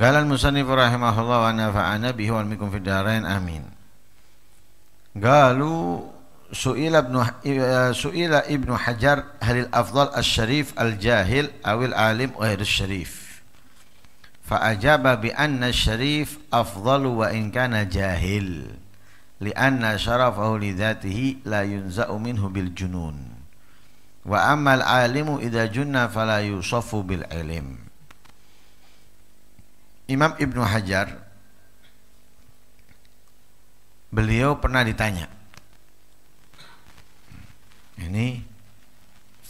Galal musannif rahimahullah wa nafa'ana bihi wa mikum fid darain amin. Galu su'ila ibnu eh, su'ila ibnu Hajar halil afdal asy-syarif al-jahil awil alim ghairu syarif. Fa'ajaba bi anna syarif afdalu wa in kana jahil. Lianna syarafahu li dzatihi la yunza'u minhu bil junun. Wa amma al-alimu idza junna fala yusafu bil ilm. Imam Ibnu Hajar beliau pernah ditanya ini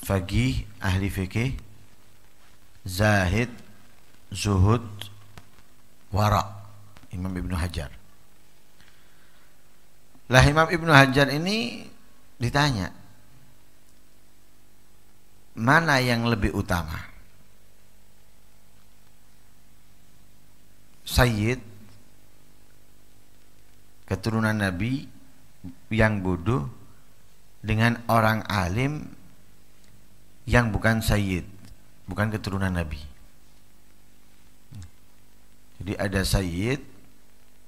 fagih ahli fikih zahid zuhud wara Imam Ibnu Hajar lah Imam Ibnu Hajar ini ditanya mana yang lebih utama Sayyid keturunan Nabi yang bodoh dengan orang alim yang bukan Sayyid bukan keturunan Nabi jadi ada Sayyid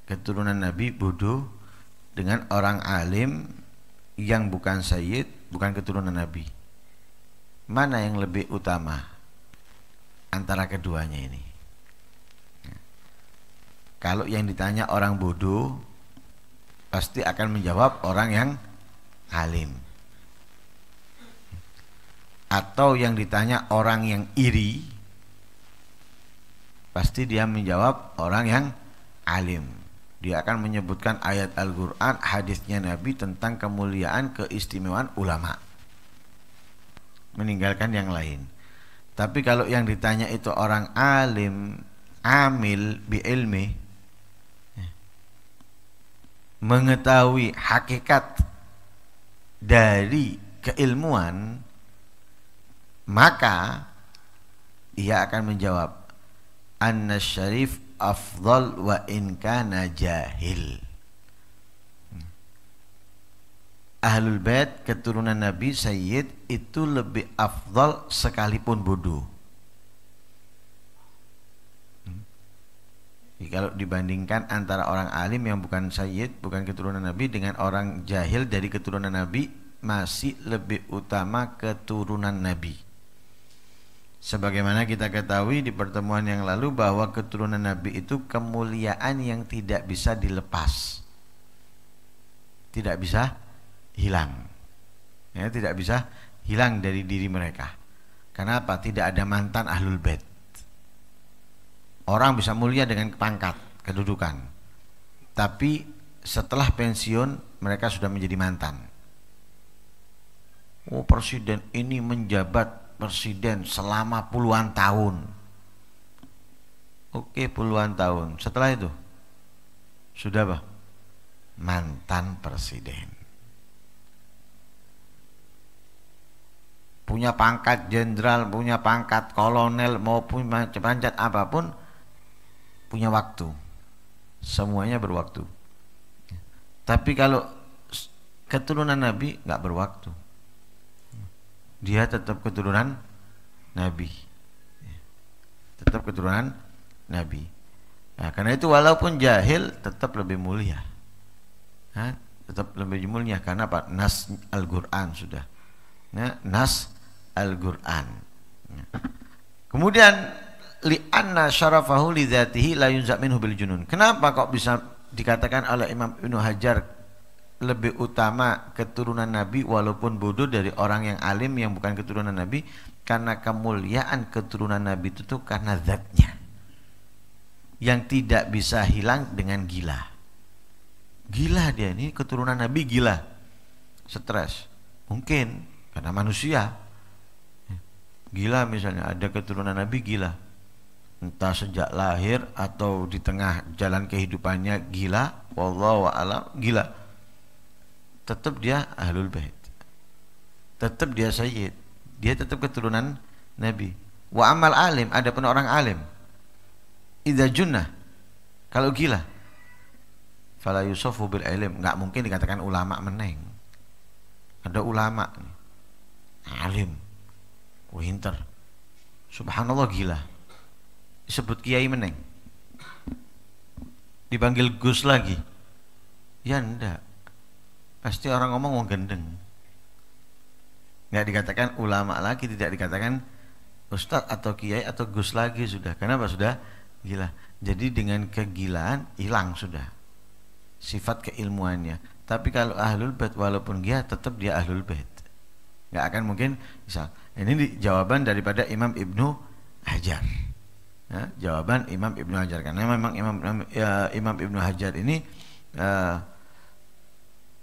keturunan Nabi bodoh dengan orang alim yang bukan Sayyid bukan keturunan Nabi mana yang lebih utama antara keduanya ini kalau yang ditanya orang bodoh pasti akan menjawab orang yang alim. Atau yang ditanya orang yang iri pasti dia menjawab orang yang alim. Dia akan menyebutkan ayat Al-Qur'an, hadisnya Nabi tentang kemuliaan keistimewaan ulama. Meninggalkan yang lain. Tapi kalau yang ditanya itu orang alim, amil bi ilmi, mengetahui hakikat dari keilmuan maka ia akan menjawab anna syarif afdal wa in kana jahil hmm. Ahlul Bait keturunan Nabi Sayyid itu lebih afdal sekalipun bodoh Jadi kalau dibandingkan antara orang alim yang bukan sayyid, bukan keturunan Nabi dengan orang jahil dari keturunan Nabi masih lebih utama keturunan Nabi. Sebagaimana kita ketahui di pertemuan yang lalu bahwa keturunan Nabi itu kemuliaan yang tidak bisa dilepas. Tidak bisa hilang. Ya, tidak bisa hilang dari diri mereka. Kenapa? Tidak ada mantan ahlul bait Orang bisa mulia dengan pangkat, kedudukan. Tapi setelah pensiun mereka sudah menjadi mantan. Oh presiden ini menjabat presiden selama puluhan tahun. Oke puluhan tahun. Setelah itu sudah apa? mantan presiden. Punya pangkat jenderal, punya pangkat kolonel maupun macam apapun punya waktu semuanya berwaktu tapi kalau keturunan Nabi nggak berwaktu dia tetap keturunan Nabi tetap keturunan Nabi nah, karena itu walaupun jahil tetap lebih mulia Hah? tetap lebih mulia karena apa nas Al-Qur'an sudah nah, nas Al-Qur'an nah. kemudian li'anna syarafahu li dzatihi la yunzak minhu bil junun. Kenapa kok bisa dikatakan oleh Imam Ibnu Hajar lebih utama keturunan Nabi walaupun bodoh dari orang yang alim yang bukan keturunan Nabi karena kemuliaan keturunan Nabi itu tuh karena zatnya yang tidak bisa hilang dengan gila gila dia ini keturunan Nabi gila stres mungkin karena manusia gila misalnya ada keturunan Nabi gila entah sejak lahir atau di tengah jalan kehidupannya gila wallahu alam gila tetap dia ahlul bait tetap dia sayyid dia tetap keturunan nabi wa amal alim ada pun orang alim idza junnah kalau gila fala yusofu bil alim, nggak mungkin dikatakan ulama meneng ada ulama alim winter, subhanallah gila disebut kiai meneng dipanggil Gus lagi ya ndak pasti orang ngomong wong gendeng nggak dikatakan ulama lagi tidak dikatakan ustadz atau kiai atau gus lagi sudah karena apa sudah gila jadi dengan kegilaan hilang sudah sifat keilmuannya tapi kalau ahlul bait walaupun dia tetap dia ahlul bait nggak akan mungkin misal ini jawaban daripada Imam Ibnu Hajar ya, jawaban Imam Ibnu Hajar karena memang Imam ya, Imam Ibnu Hajar ini uh,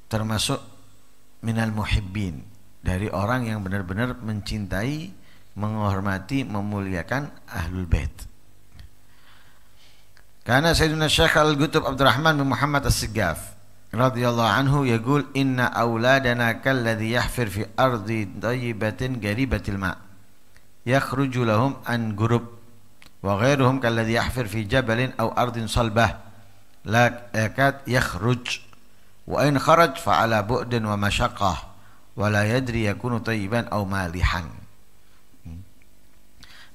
termasuk minal muhibbin dari orang yang benar-benar mencintai menghormati memuliakan ahlul bait karena Sayyidina Syekh Al-Qutb Abdurrahman bin Muhammad As-Sigaf radhiyallahu anhu yaqul inna auladana kalladhi yahfir fi ardi tayyibatin garibatil ma yakhruju lahum an gurub وغيرهم كالذي يحفر في جبل أو أرض صلبة لا يكاد يخرج وإن خرج فعلى بؤد ومشقة ولا يدري يكون طيبا أو مالحا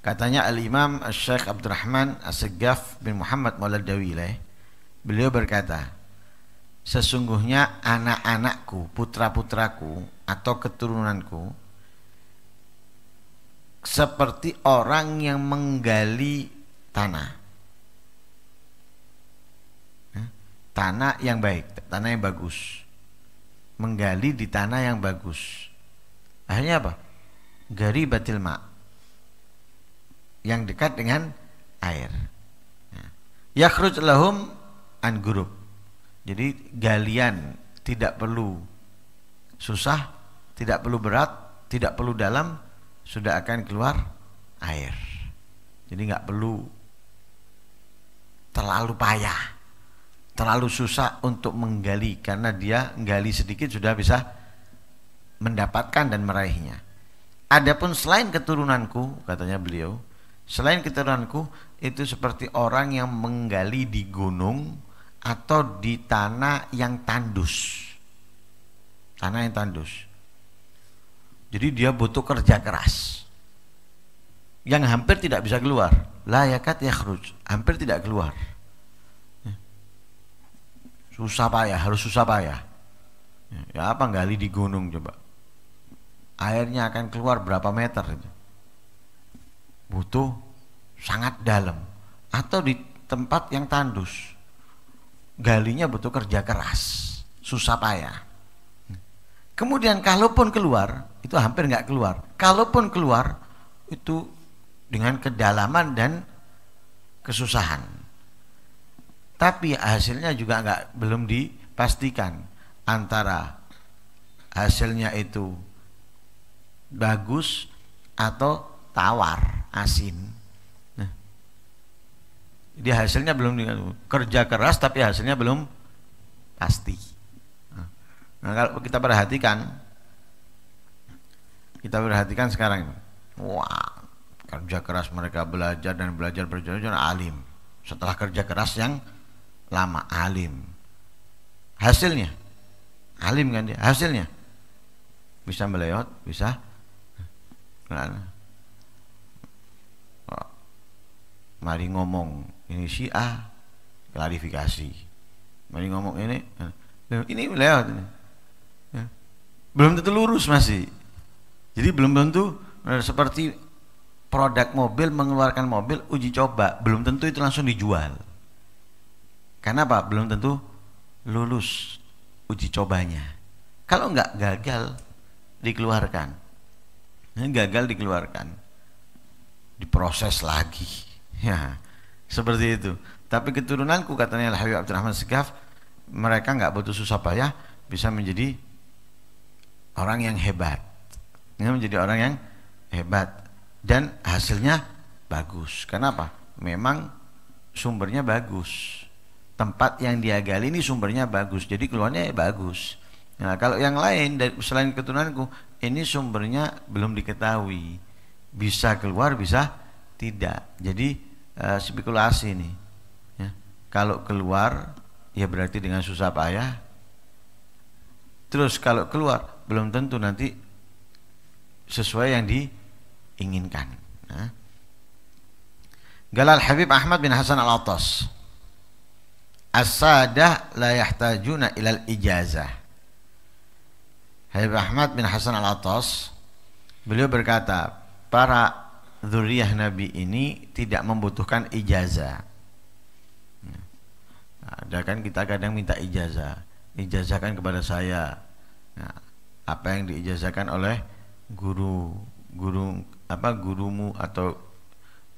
Katanya Al-Imam al Syekh Abdurrahman As-Segaf bin Muhammad Maulad Dawileh Beliau berkata Sesungguhnya anak-anakku, putra-putraku atau keturunanku seperti orang yang menggali tanah. Ya, tanah yang baik, tanah yang bagus. Menggali di tanah yang bagus. Akhirnya apa? Gari batil mak. Yang dekat dengan air. Ya. Yakhruj lahum an gurub. Jadi galian tidak perlu susah, tidak perlu berat, tidak perlu dalam, sudah akan keluar air. Jadi nggak perlu terlalu payah, terlalu susah untuk menggali karena dia gali sedikit sudah bisa mendapatkan dan meraihnya. Adapun selain keturunanku, katanya beliau, selain keturunanku itu seperti orang yang menggali di gunung atau di tanah yang tandus. Tanah yang tandus jadi dia butuh kerja keras. Yang hampir tidak bisa keluar. Layakat khruj, hampir tidak keluar. Ya. Susah payah, harus susah payah. Ya, ya apa gali di gunung coba? Airnya akan keluar berapa meter Butuh sangat dalam atau di tempat yang tandus. Galinya butuh kerja keras, susah payah. Kemudian kalaupun keluar, itu hampir nggak keluar. Kalaupun keluar, itu dengan kedalaman dan kesusahan. Tapi hasilnya juga nggak belum dipastikan antara hasilnya itu bagus atau tawar asin. Nah, jadi hasilnya belum kerja keras tapi hasilnya belum pasti. Nah, kalau kita perhatikan kita perhatikan sekarang wah kerja keras mereka belajar dan belajar berjalan alim setelah kerja keras yang lama alim hasilnya alim kan dia hasilnya bisa meleot bisa nah, mari ngomong ini si A klarifikasi mari ngomong ini ini meleot ini belum tentu lurus masih. Jadi belum tentu eh, seperti produk mobil mengeluarkan mobil uji coba, belum tentu itu langsung dijual. Karena apa? Belum tentu lulus uji cobanya. Kalau nggak gagal dikeluarkan, gagal dikeluarkan, diproses lagi. Ya, seperti itu. Tapi keturunanku katanya Habib Abdurrahman Segaf, mereka nggak butuh susah payah bisa menjadi orang yang hebat. Ini menjadi orang yang hebat dan hasilnya bagus. Kenapa? Memang sumbernya bagus. Tempat yang dia gali ini sumbernya bagus. Jadi keluarnya ya bagus. Nah, kalau yang lain dari selain keturunanku, ini sumbernya belum diketahui. Bisa keluar, bisa tidak. Jadi e, spekulasi nih. Ya. Kalau keluar ya berarti dengan susah payah. Terus kalau keluar belum tentu nanti sesuai yang diinginkan. Nah. Galal Habib Ahmad bin Hasan Al-Attas. As-sadah la yahtajuna ilal ijazah. Habib Ahmad bin Hasan al Atas beliau berkata, para zuriyah Nabi ini tidak membutuhkan ijazah. Nah, ada kan kita kadang minta ijazah, ijazahkan kepada saya. Nah, apa yang diijazahkan oleh guru guru apa gurumu atau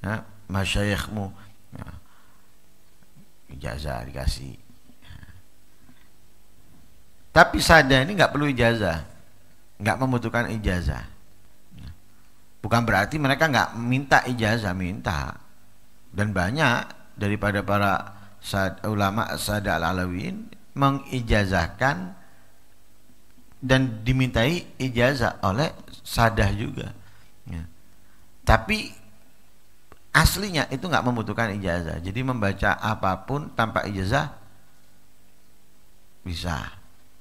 ya, masyayikhmu ya, ijazah dikasih tapi sadar ini nggak perlu ijazah nggak membutuhkan ijazah ya. bukan berarti mereka nggak minta ijazah minta dan banyak daripada para sad, ulama sadal alawin mengijazahkan dan dimintai ijazah oleh sadah juga ya. tapi aslinya itu nggak membutuhkan ijazah jadi membaca apapun tanpa ijazah bisa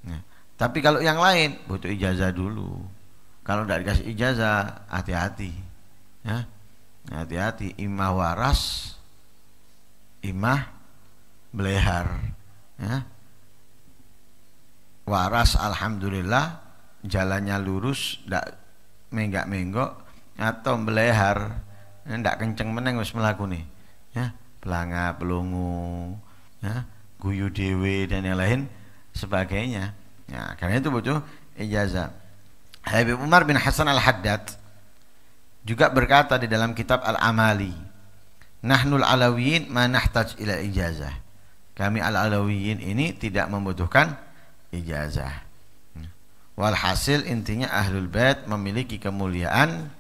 ya. tapi kalau yang lain butuh ijazah dulu kalau tidak dikasih ijazah hati-hati ya hati-hati imah waras imah belehar ya waras alhamdulillah jalannya lurus ndak menggak menggok atau melehar ndak kenceng meneng wis melaku nih ya pelanga pelungu ya guyu dewe dan yang lain sebagainya ya karena itu butuh ijazah Habib Umar bin Hasan al-Haddad juga berkata di dalam kitab Al-Amali Nahnul Alawiyin manahtaj ila ijazah kami Al-Alawiyin ini tidak membutuhkan ijazah. Hmm. Walhasil intinya ahlul bait memiliki kemuliaan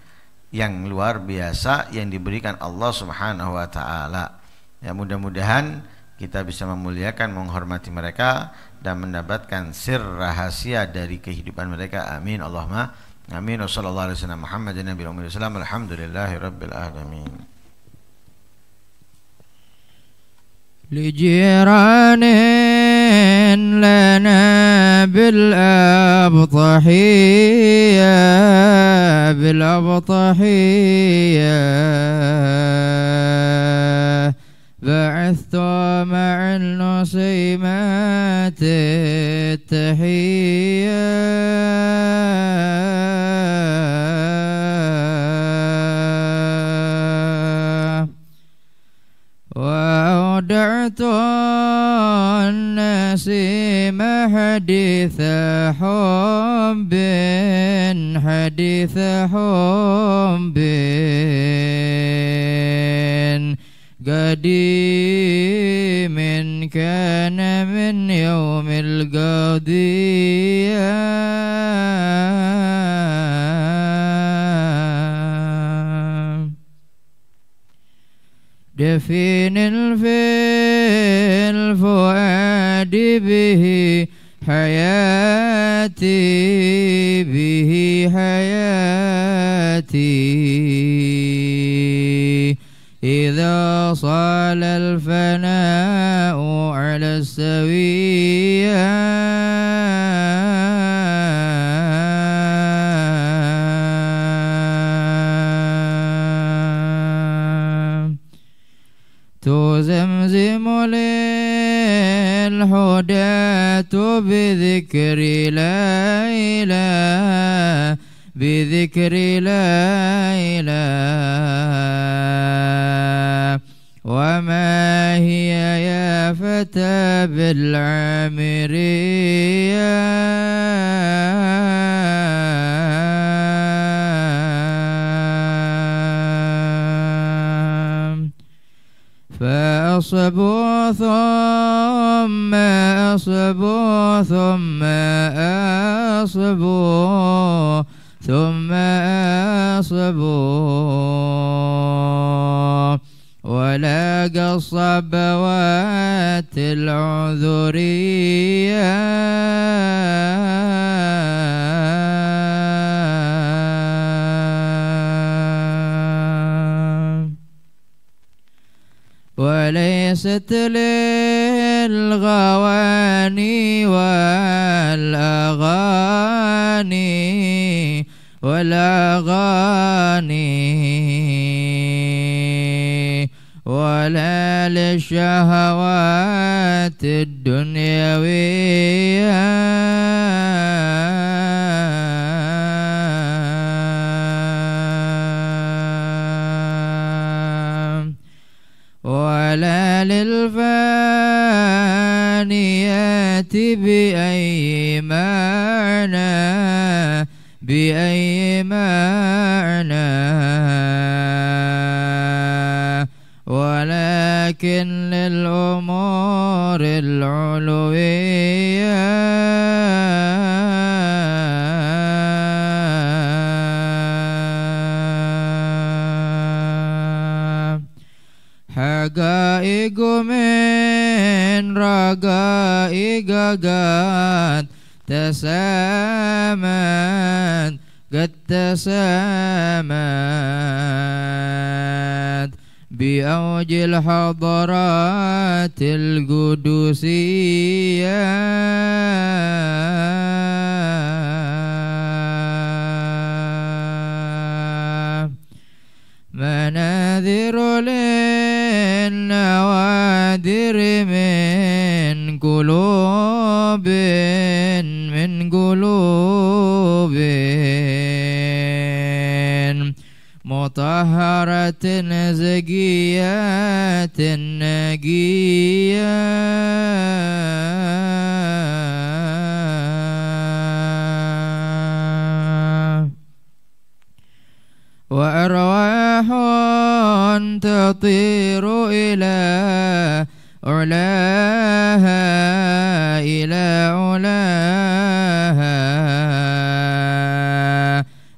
yang luar biasa yang diberikan Allah Subhanahu wa taala. Ya mudah-mudahan kita bisa memuliakan menghormati mereka dan mendapatkan sir rahasia dari kehidupan mereka. Amin. Allahumma amin. Wassallallahu alaihi wasallam لجيرانه لنا بالأبطحية بالأبطحية بعثت مع النصيمات التحية نسيم حديث حب حديث حب قديم كان من يوم القضية دفين الف تزمزم للهدى بذكر لا إله بذكر لا إله وما هي يا فتى بالعمريات أصبوا ثم أصبوا ثم أصبوا ثم أصبوا ولاقى الصبوات العذريات وليست للغواني والأغاني والأغاني ولا للشهوات الدنيويه الفانيات بأي معنى بأي معنى ولكن للأمور العلوية igumen raga igagat tesamen gatesamen bi aujil hadaratil qudusiyah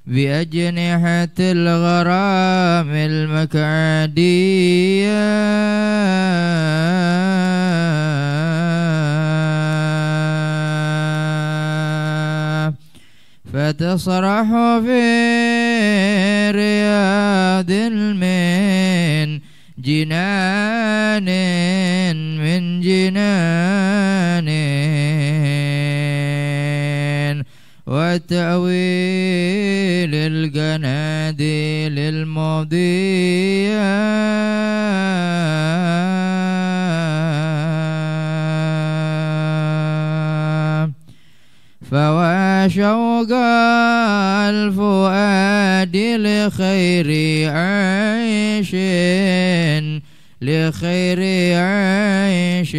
بأجنحة الغرام المكعدية فتصرح في رياض من جنان من جنان وتأويل الجناديل المضية فواشوق الفؤاد لخير عيش لخير عيش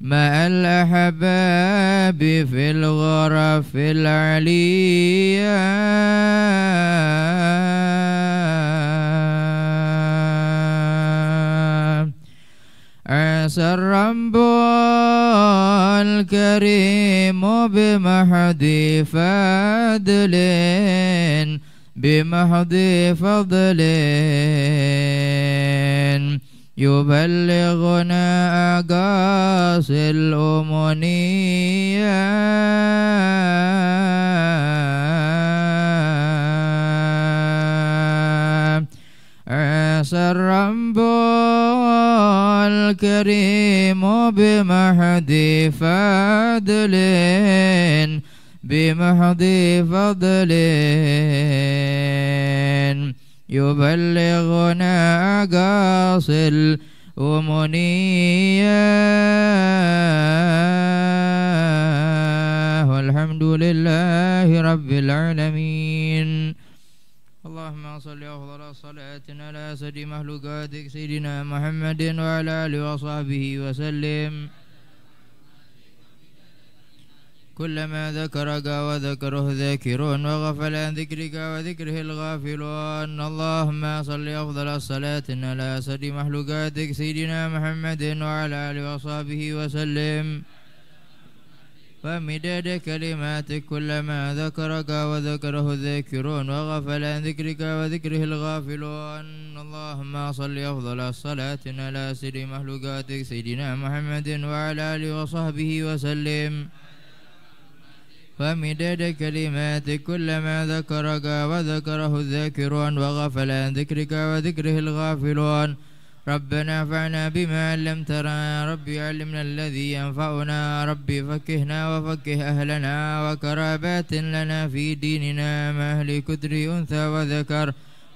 مع الأحباب في الغرف العليا عسى الرب الكريم بمحض فضل بمحض فضل يبلغنا أقاصي الأمنية عيسى الرب الكريم بمحض فضل بمحض فضل يبلغنا أقاصل أمنياه والحمد لله رب العالمين اللهم صل وسلم الصلاة على سيد سيدنا محمد وعلى آله وصحبه وسلم كلما ذكرك وذكره ذاكرون وغفل عن ذكرك وذكره الغافلون اللهم صل أفضل الصلاة على أسد مخلوقاتك سيدنا محمد وعلى آله وصحبه وسلم فمداد كلماتك كلما ذكرك وذكره الذاكرون وغفل عن ذكرك وذكره الغافلون اللهم صل أفضل الصلاة على سيد مخلوقاتك سيدنا محمد وعلى آله وصحبه وسلم كلمات كلماتك كلما ذكرك وذكره الذاكرون وغفل عن ذكرك وذكره الغافلون ربنا فعنا بما علمتنا ربي علمنا الذي ينفعنا ربي فكهنا وفكه أهلنا وكرابات لنا في ديننا ما أهل كدر أنثى وذكر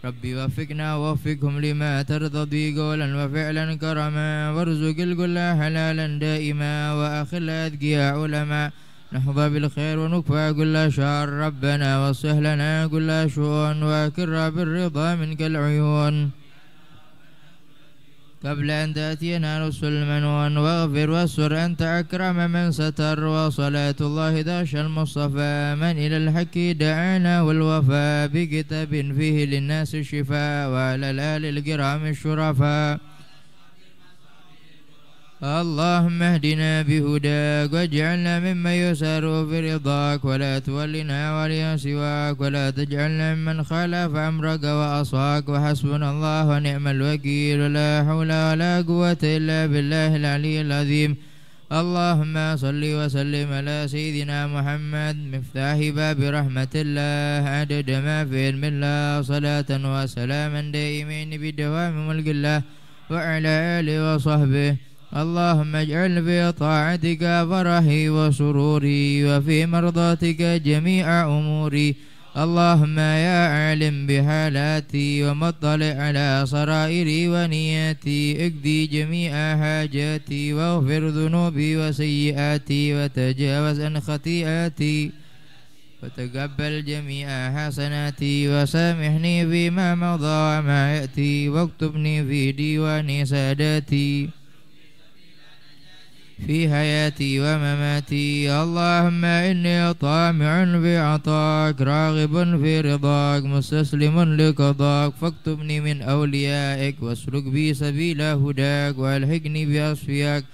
ربي وفقنا ووفقهم لما ترضى بي قولا وفعلا كرما وارزق الكل حلالا دائما وأخلى أذقيا علما نحظى بالخير ونكفى كل شر ربنا واصلح لنا كل شؤون وكر بالرضا منك العيون قبل أن تأتينا رسل المنون واغفر واستر أنت أكرم من ستر وصلاة الله داش المصطفى من إلى الحق دعانا والوفاء بكتاب فيه للناس الشفاء وعلى الآل الكرام الشرفاء اللهم اهدنا بهداك واجعلنا ممن يسار برضاك ولا تولنا وليا سواك ولا تجعلنا ممن خالف امرك واصاك وحسبنا الله ونعم الوكيل ولا حول ولا قوه الا بالله العلي العظيم اللهم صل وسلم على سيدنا محمد مفتاح باب رحمة الله عدد ما في علم الله صلاة وسلاما دائمين بدوام ملك الله وعلى آله وصحبه اللهم اجعل في طاعتك فرحي وسروري وفي مرضاتك جميع أموري اللهم يا عالم بحالاتي ومطلع على سرائري ونياتي اقضي جميع حاجاتي واغفر ذنوبي وسيئاتي وتجاوز عن خطيئاتي وتقبل جميع حسناتي وسامحني فيما مضى وما يأتي واكتبني في ديوان ساداتي في حياتي ومماتي اللهم إني طامع بعطاك راغب في رضاك مستسلم لقضاك فاكتبني من أوليائك واسلك بي سبيل هداك وألحقني بأصفياك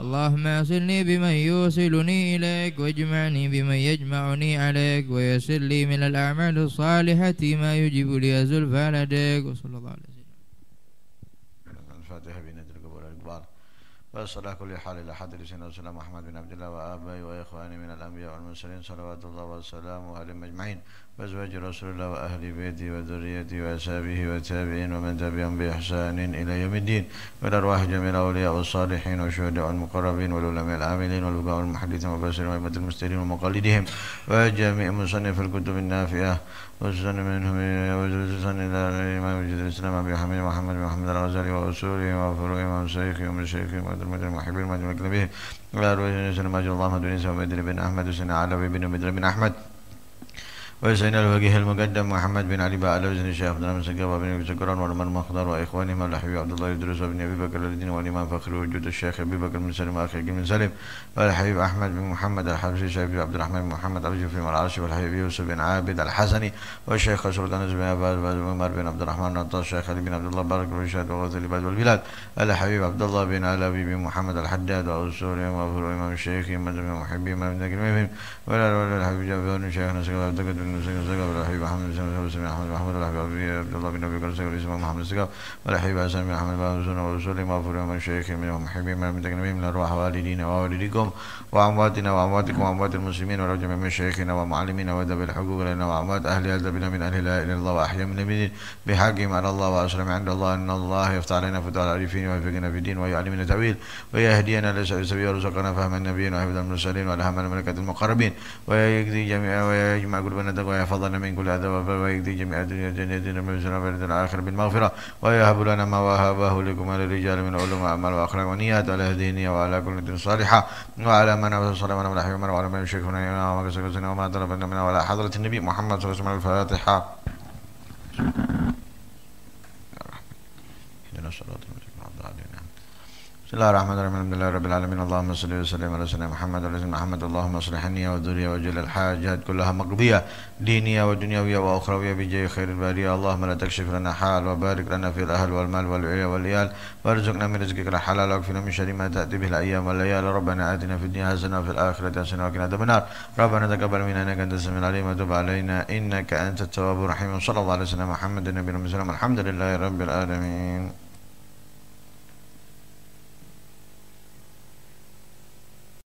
اللهم أصلني بمن يوصلني إليك واجمعني بمن يجمعني عليك ويسر لي من الأعمال الصالحة ما يجب لي زلفى لديك وصلى الله عليه وصلى كل حال إلى حد سيدنا رسول محمد بن عبد الله وآبائه وإخواني من الأنبياء والمرسلين صلوات الله وسلامه عليهم أجمعين وأزواج رسول الله وأهل بيته وذريته وأسابه وتابعين ومن تبعهم بإحسان إلى يوم الدين والأرواح جميع الأولياء والصالحين وشهداء المقربين والعلماء العاملين والبقاء المحدثين والمبشرين وأئمة المستهدين ومقلدهم وجميع مصنف الكتب النافعة وزن منهم وزن إلى الإمام وجد الإسلام أبي حميد محمد بن محمد الغزالي وأصوله وفروعه ومشايخه ومشايخه ومدرمته المحبين ومدرمته المحبين وأرواح سلمان الله بن سعود بن أحمد وسن علوي بن مدرب بن أحمد وزين الوجه المقدم محمد بن علي بن وزن الشيخ عبد الرحمن سقاف بن ابي بن والمان مخضر واخوانهما الحبيب عبد الله يدرس بن ابي بكر الدين والامام فخر وجود الشيخ ابي بكر بن سلم واخي بن سلم والحبيب احمد بن محمد الحبشي الشيخ عبد الرحمن بن محمد الجوفي العرشي والحبيب يوسف بن عابد الحسني والشيخ سلطان بن عباد بن عمر بن عبد الرحمن النطاش الشيخ علي بن عبد الله بارك رشاد وغوث العباد والبلاد الحبيب عبد الله بن علوي بن محمد الحداد واصول وفر امام الشيخ من محبي من ذكر الحبيب جابر بن شيخنا سقاف بن زيد زكا والحبيب محمد بن زيد بن محمد محمد والحبيب أبي عبد الله بن أبي بكر زكا والإسماء محمد زكا والحبيب حسن بن محمد والرسول والرسول ما فر من شيخ من محبين من متكلمين من أرواح والدينا ووالديكم المسلمين ورجع من شيخنا ومعلمنا وأدب الحقوق لنا وأموات أهل أدبنا من أهل لا إله إلا الله وأحيا من المدين بحقهم على الله وأسلم عند الله أن الله يفتح علينا فتوح العارفين ويوفقنا في الدين ويعلمنا التأويل ويهدينا لسعي السبيل ويرزقنا فهم النبيين وحفظ المرسلين وألهمنا ملكة المقربين ويجزي جميع ويجمع قلوبنا عذاب ويا فضلنا من كل عذاب ويجزي جميع الدنيا الدنيا جنة من الجنة ويرد الآخر بالمغفرة ويهب لنا ما وهبه لكم على الرجال من علوم وأعمال وأخلاق ونيات على هذه وعلى كل دين صالحة وعلى من صلى الله عليه وسلم وعلى من يشرك فينا وما كسر وما طلبنا منا وعلى حضرة النبي محمد صلى الله عليه وسلم الفاتحة. اهدنا الصراط المستقيم بسم الله الرحمن الرحيم الحمد لله رب العالمين اللهم صل وسلم على سيدنا محمد وعلى محمد اللهم اصلح النية والذرية وجل الحاجات كلها مقضية دينية ودنيوية وأخروية بجاه خير البرية اللهم لا تكشف لنا حال وبارك لنا في الأهل والمال والعيال والعيال وارزقنا من رزقك الحلال واكفنا من شر ما تأتي به الأيام والليالي ربنا آتنا في الدنيا حسنة وفي الآخرة حسنة وقنا عذاب النار ربنا تقبل منا إنك أنت السميع العليم وتب علينا إنك أنت التواب الرحيم صلى الله عليه وسلم محمد النبي الحمد لله رب العالمين